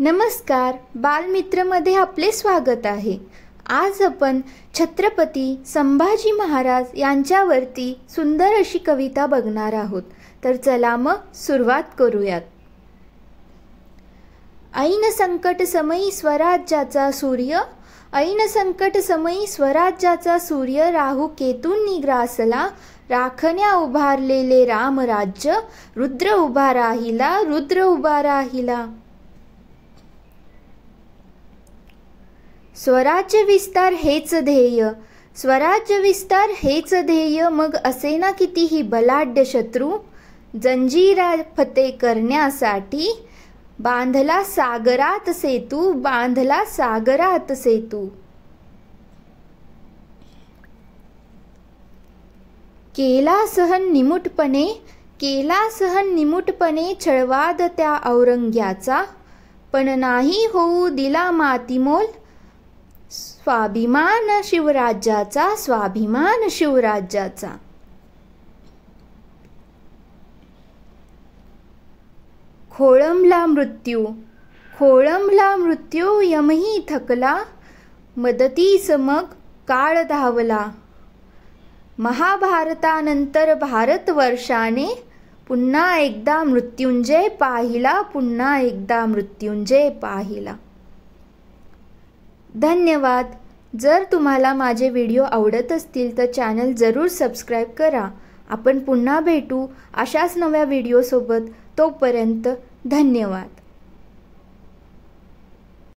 नमस्कार बालमित्रमध्ये आपले स्वागत आहे आज आपण छत्रपती संभाजी महाराज यांच्यावरती सुंदर अशी कविता बघणार आहोत तर चला मग सुरुवात करूयात ऐन संकट समयी स्वराज्याचा सूर्य ऐन संकट समयी स्वराज्याचा सूर्य राहू केतूंनी ग्रासला राखण्या उभारलेले रामराज्य रुद्र उभा राहिला रुद्र उभा राहिला स्वराज्य विस्तार हेच ध्येय स्वराज्य विस्तार हेच ध्येय मग असे ना कितीही बलाढ्य शत्रू जंजीरा फते करण्यासाठी बांधला सागरात सेतू बांधला सागरात सेतू केला सहन निमुटपणे केला सहन निमुटपणे छळवाद त्या औरंग्याचा पण नाही होऊ दिला मातीमोल स्वाभिमान शिवराज्याचा स्वाभिमान शिवराज्याचा खोळंबला मृत्यू खोळंबला मृत्यू यमही थकला मदती समग काळ धावला महाभारतानंतर वर्षाने पुन्हा एकदा मृत्युंजय पाहिला पुन्हा एकदा मृत्युंजय पाहिला धन्यवाद जर तुम्हाला माझे व्हिडिओ आवडत असतील तर चॅनल जरूर सबस्क्राईब करा आपण पुन्हा भेटू अशाच नव्या व्हिडिओसोबत तोपर्यंत धन्यवाद